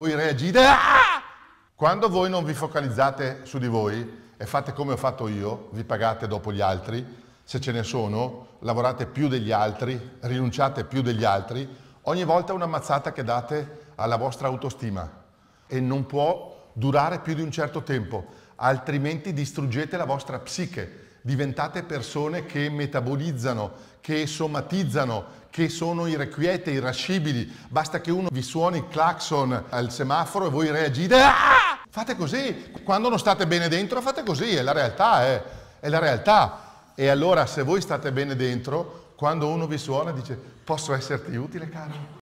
voi reagite ah! quando voi non vi focalizzate su di voi e fate come ho fatto io, vi pagate dopo gli altri, se ce ne sono, lavorate più degli altri, rinunciate più degli altri, ogni volta è una mazzata che date alla vostra autostima e non può durare più di un certo tempo, altrimenti distruggete la vostra psiche, diventate persone che metabolizzano, che somatizzano, che sono irrequiete, irascibili. Basta che uno vi suoni il clacson al semaforo e voi reagite. Ah! Fate così. Quando non state bene dentro, fate così. È la realtà, eh. è la realtà. E allora, se voi state bene dentro, quando uno vi suona, dice: Posso esserti utile, caro?